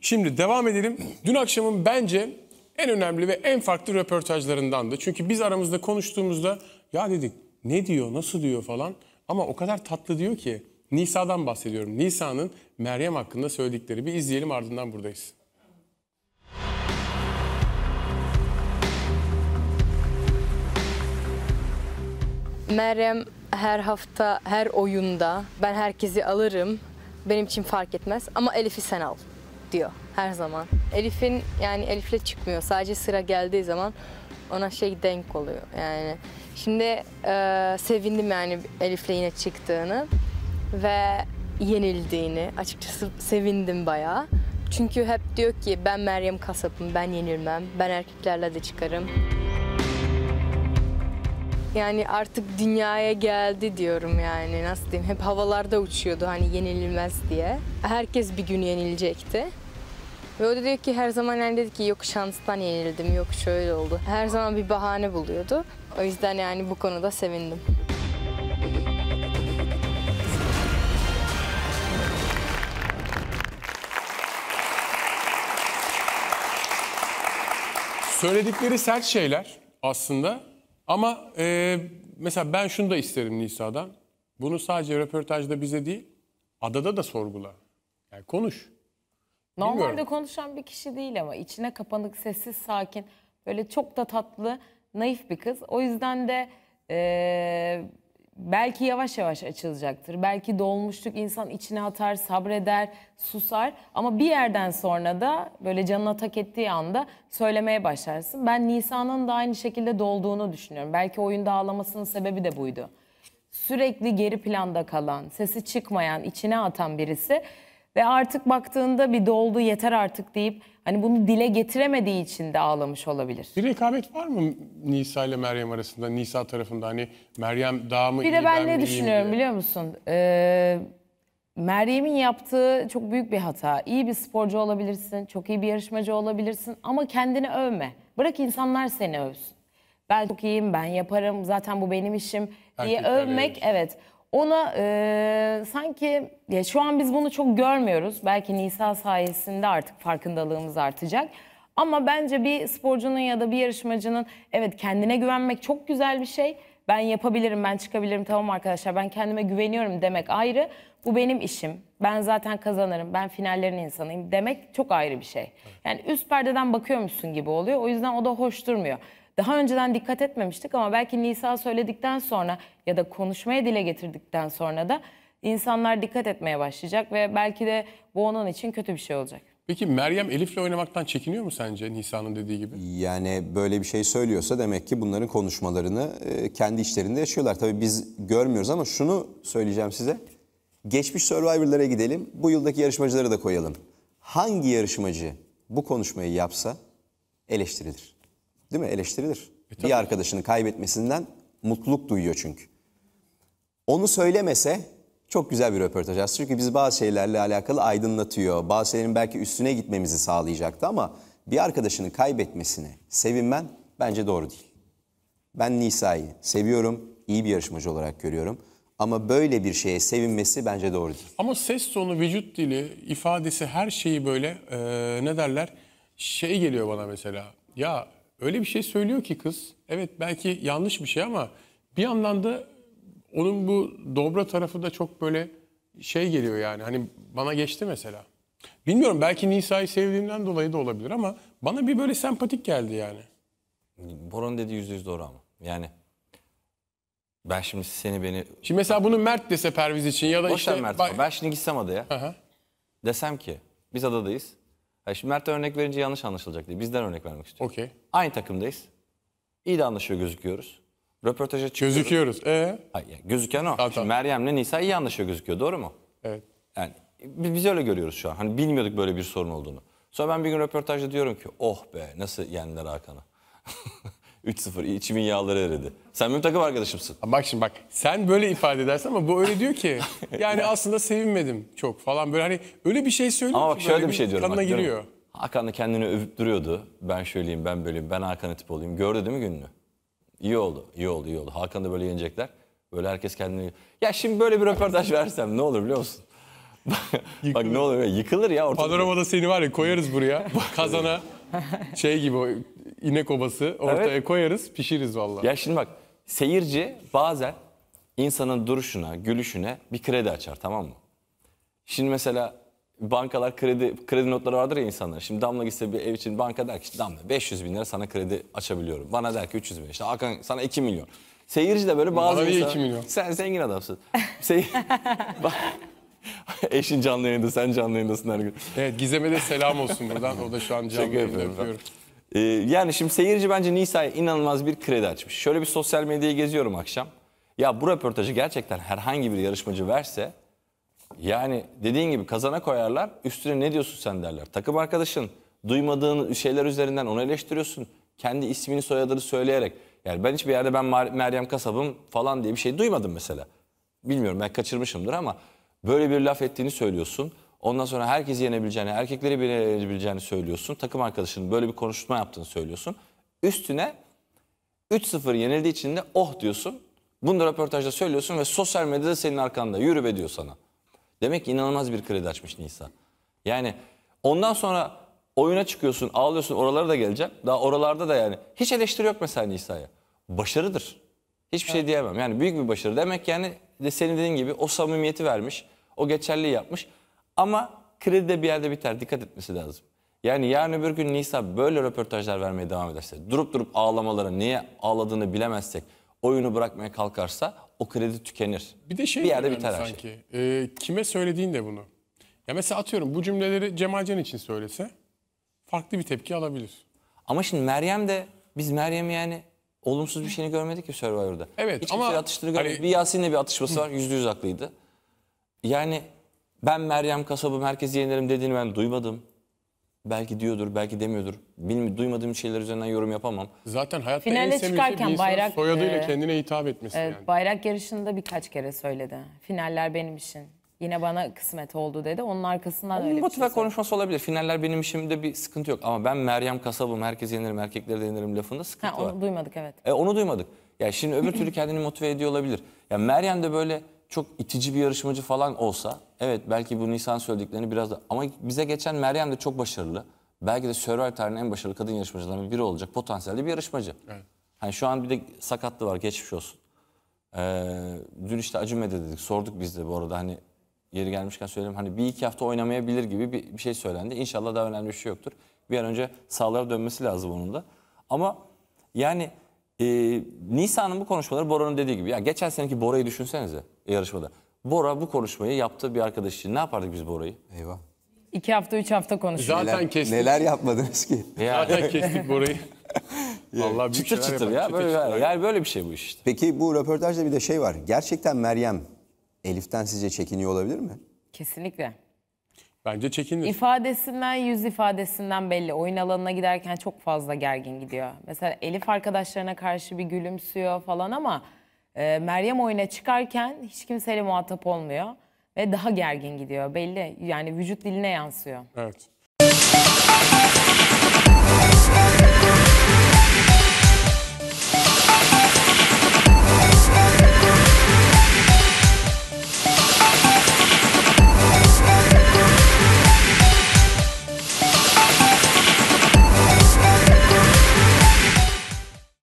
Şimdi devam edelim. Dün akşamın bence en önemli ve en farklı röportajlarındandı. Çünkü biz aramızda konuştuğumuzda ya dedik ne diyor, nasıl diyor falan. Ama o kadar tatlı diyor ki Nisa'dan bahsediyorum. Nisa'nın Meryem hakkında söyledikleri bir izleyelim ardından buradayız. Meryem her hafta, her oyunda ben herkesi alırım. Benim için fark etmez ama Elif'i sen al çıkıyor her zaman. Elif'in yani Elif'le çıkmıyor. Sadece sıra geldiği zaman ona şey denk oluyor yani. Şimdi e, sevindim yani Elif'le yine çıktığını ve yenildiğini. Açıkçası sevindim bayağı. Çünkü hep diyor ki ben Meryem Kasap'ım, ben yenilmem, ben erkeklerle de çıkarım. Yani artık dünyaya geldi diyorum yani nasıl diyeyim. Hep havalarda uçuyordu hani yenilmez diye. Herkes bir gün yenilecekti. Ve o da diyor ki her zaman yani dedi ki yok şanstan yenildim, yok şöyle oldu. Her zaman bir bahane buluyordu. O yüzden yani bu konuda sevindim. Söyledikleri sert şeyler aslında ama e, mesela ben şunu da isterim Nisa'dan. Bunu sadece röportajda bize değil, adada da sorgula. Yani konuş. Normalde Bilmiyorum. konuşan bir kişi değil ama içine kapanık, sessiz, sakin, böyle çok da tatlı, naif bir kız. O yüzden de e, belki yavaş yavaş açılacaktır. Belki dolmuşluk insan içine atar, sabreder, susar ama bir yerden sonra da böyle canına tak ettiği anda söylemeye başlarsın. Ben Nisa'nın da aynı şekilde dolduğunu düşünüyorum. Belki oyunda ağlamasının sebebi de buydu. Sürekli geri planda kalan, sesi çıkmayan, içine atan birisi ve artık baktığında bir doldu yeter artık deyip hani bunu dile getiremediği için de ağlamış olabilir. Bir rekabet var mı Nisa ile Meryem arasında? Nisa tarafında hani Meryem daha mı bir iyi, de ben, ben ne düşünüyorum biliyor musun? Ee, Meryem'in yaptığı çok büyük bir hata. İyi bir sporcu olabilirsin, çok iyi bir yarışmacı olabilirsin ama kendini övme. Bırak insanlar seni övsün. Ben çok iyiyim, ben yaparım, zaten bu benim işim diye Erkekler övmek evet. Ona e, sanki ya şu an biz bunu çok görmüyoruz. Belki Nisa sayesinde artık farkındalığımız artacak. Ama bence bir sporcunun ya da bir yarışmacının evet kendine güvenmek çok güzel bir şey. Ben yapabilirim, ben çıkabilirim tamam arkadaşlar ben kendime güveniyorum demek ayrı. Bu benim işim. Ben zaten kazanırım. Ben finallerin insanıyım demek çok ayrı bir şey. Yani üst perdeden bakıyormuşsun gibi oluyor. O yüzden o da hoş durmuyor. Daha önceden dikkat etmemiştik ama belki Nisa söyledikten sonra ya da konuşmaya dile getirdikten sonra da insanlar dikkat etmeye başlayacak ve belki de bu onun için kötü bir şey olacak. Peki Meryem Elif'le oynamaktan çekiniyor mu sence Nisa'nın dediği gibi? Yani böyle bir şey söylüyorsa demek ki bunların konuşmalarını e, kendi işlerinde yaşıyorlar. Tabii biz görmüyoruz ama şunu söyleyeceğim size. Geçmiş Survivor'lara gidelim, bu yıldaki yarışmacıları da koyalım. Hangi yarışmacı bu konuşmayı yapsa eleştirilir? Değil mi? Eleştirilir. E, bir arkadaşını kaybetmesinden mutluluk duyuyor çünkü. Onu söylemese çok güzel bir röportaj aslında. Çünkü biz bazı şeylerle alakalı aydınlatıyor. Bazı şeylerin belki üstüne gitmemizi sağlayacaktı ama bir arkadaşını kaybetmesine sevinmen bence doğru değil. Ben Nisa'yı seviyorum, iyi bir yarışmacı olarak görüyorum. Ama böyle bir şeye sevinmesi bence doğru değil. Ama ses tonu, vücut dili, ifadesi her şeyi böyle e, ne derler? Şey geliyor bana mesela. Ya öyle bir şey söylüyor ki kız. Evet belki yanlış bir şey ama bir yandan da onun bu dobra tarafı da çok böyle şey geliyor yani. Hani bana geçti mesela. Bilmiyorum belki Nisa'yı sevdiğimden dolayı da olabilir ama bana bir böyle sempatik geldi yani. Boran dedi yüzde yüz doğru ama. Yani ben şimdi seni beni... Şimdi mesela bunu Mert dese Perviz için ya da Boş işte... Mert. Ben şimdi gitsem adaya. Aha. Desem ki biz adadayız. Yani şimdi Mert'e örnek verince yanlış anlaşılacak diye. Bizden örnek vermek istiyorum. Okey. Aynı takımdayız. İyi de anlaşıyor gözüküyoruz. Röportaja çıkıyoruz. Gözüküyoruz. Ee? Hayır, yani gözüken o. Tamam, tamam. Meryem'le Nisa iyi anlaşıyor gözüküyor. Doğru mu? Evet. Yani biz, biz öyle görüyoruz şu an. Hani bilmiyorduk böyle bir sorun olduğunu. Sonra ben bir gün röportajda diyorum ki oh be nasıl yendiler Hakan'ı. 3-0 içimin yağları eridi. Sen benim takım arkadaşımsın. Bak şimdi bak sen böyle ifade edersin ama bu öyle diyor ki yani aslında sevinmedim çok falan böyle hani öyle bir şey söylüyor Ama bak ki şöyle böyle bir şey diyorum. Kanına bak, giriyor. Diyorum, Hakan da kendini övüp duruyordu. Ben şöyleyim ben böyleyim ben Hakan tip olayım. Gördü değil mi gününü? İyi oldu iyi oldu iyi oldu. Hakan da böyle yenecekler. Böyle herkes kendini... Ya şimdi böyle bir röportaj versem ne olur biliyor musun? bak ne olur yıkılır ya ortada. Panoramada seni var ya koyarız buraya kazana şey gibi inek obası ortaya evet. koyarız pişiriz vallahi. Ya şimdi bak seyirci bazen insanın duruşuna, gülüşüne bir kredi açar tamam mı? Şimdi mesela bankalar kredi kredi notları vardır ya insanlar. Şimdi Damla gitse bir ev için banka der ki işte Damla 500 bin lira sana kredi açabiliyorum. Bana der ki 300 bin işte Hakan sana 2 milyon. Seyirci de böyle bazı Bana insan... 2 milyon. Sen zengin adamsın. Sey... Eşin canlı yayında, sen canlı yayındasın her gün. Evet, Gizem'e de selam olsun buradan. O da şu an canlı yayında öpüyorum. Ee, yani şimdi seyirci bence Nisa'ya inanılmaz bir kredi açmış. Şöyle bir sosyal medyayı geziyorum akşam. Ya bu röportajı gerçekten herhangi bir yarışmacı verse yani dediğin gibi kazana koyarlar üstüne ne diyorsun sen derler. Takım arkadaşın duymadığın şeyler üzerinden onu eleştiriyorsun. Kendi ismini soyadını söyleyerek. Yani ben hiçbir yerde ben Meryem Kasab'ım falan diye bir şey duymadım mesela. Bilmiyorum ben kaçırmışımdır ama böyle bir laf ettiğini söylüyorsun. Ondan sonra herkesi yenebileceğini, erkekleri bile yenebileceğini söylüyorsun. Takım arkadaşının böyle bir konuşma yaptığını söylüyorsun. Üstüne 3-0 yenildiği için de oh diyorsun. Bunu da röportajda söylüyorsun ve sosyal medyada senin arkanda yürü be diyor sana. Demek ki inanılmaz bir kredi açmış Nisa. Yani ondan sonra oyuna çıkıyorsun, ağlıyorsun, oralara da geleceğim. Daha oralarda da yani hiç eleştiri yok mesela Nisa'ya. Başarıdır. Hiçbir şey evet. şey diyemem. Yani büyük bir başarı. Demek yani de senin dediğin gibi o samimiyeti vermiş, o geçerliği yapmış. Ama kredi de bir yerde biter. Dikkat etmesi lazım. Yani yarın öbür gün Nisa böyle röportajlar vermeye devam ederse, durup durup ağlamaları, niye ağladığını bilemezsek, oyunu bırakmaya kalkarsa o kredi tükenir. Bir de şey bir yerde biter sanki. her şey. E, kime söylediğin de bunu. Ya mesela atıyorum bu cümleleri Cemalcan için söylese farklı bir tepki alabilir. Ama şimdi Meryem de biz Meryem'i yani olumsuz bir şeyini görmedik ki Survivor'da. Evet Hiç ama... Hiç atıştığını görmedik. Hani... Bir Yasin'le bir atışması var. Yüzde yüz haklıydı. Yani ben Meryem Kasabı merkezi yenerim dediğini ben duymadım. Belki diyordur, belki demiyordur. Bilmi, duymadığım şeyler üzerinden yorum yapamam. Zaten hayatta Finale en sevmediği şey çıkarken bir bayrak, soyadıyla e, kendine hitap etmesi Ee, yani. Bayrak yarışında birkaç kere söyledi. Finaller benim için. Yine bana kısmet oldu dedi. Onun arkasından öyle bir şey konuşması olabilir. Finaller benim işimde bir sıkıntı yok. Ama ben Meryem Kasabı herkes yenirim, erkeklere de yenerim lafında sıkıntı Ha, var. onu duymadık evet. E, onu duymadık. Ya şimdi öbür türlü kendini motive ediyor olabilir. Ya Meryem de böyle çok itici bir yarışmacı falan olsa evet belki bu Nisan söylediklerini biraz da ama bize geçen Meryem de çok başarılı. Belki de Survivor tarihinin en başarılı kadın yarışmacılarından biri olacak potansiyelli bir yarışmacı. Evet. Hani şu an bir de sakatlı var geçmiş olsun. Ee, dün işte Acıme'de dedik sorduk biz de bu arada hani yeri gelmişken söyleyeyim hani bir iki hafta oynamayabilir gibi bir, bir şey söylendi. İnşallah daha önemli bir şey yoktur. Bir an önce sağlara dönmesi lazım onun da. Ama yani e, Nisan'ın bu konuşmaları Bora'nın dediği gibi. Ya geçen seneki Bora'yı düşünsenize yarışmada. Bora bu konuşmayı yaptı bir arkadaş için. Ne yapardık biz Bora'yı? Eyvah. İki hafta, üç hafta konuşuyoruz. Zaten neler, kestik. Neler yapmadınız ki? Yani. Zaten kestik Bora'yı. Vallahi büyük çıtır çıtır ya. böyle, çıtır. Yani böyle bir şey bu işte. Peki bu röportajda bir de şey var. Gerçekten Meryem Elif'ten sizce çekiniyor olabilir mi? Kesinlikle. Bence çekinir. İfadesinden, yüz ifadesinden belli. Oyun alanına giderken çok fazla gergin gidiyor. Mesela Elif arkadaşlarına karşı bir gülümsüyor falan ama... Ee, Meryem oyuna çıkarken hiç kimseyle muhatap olmuyor ve daha gergin gidiyor belli. Yani vücut diline yansıyor. Evet.